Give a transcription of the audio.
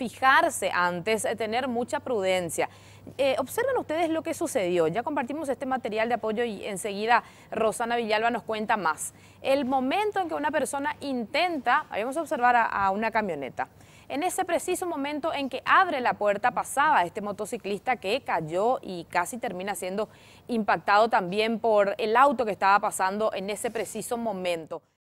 fijarse antes, eh, tener mucha prudencia. Eh, observen ustedes lo que sucedió. Ya compartimos este material de apoyo y enseguida Rosana Villalba nos cuenta más. El momento en que una persona intenta, habíamos observar a, a una camioneta. En ese preciso momento en que abre la puerta pasaba este motociclista que cayó y casi termina siendo impactado también por el auto que estaba pasando en ese preciso momento.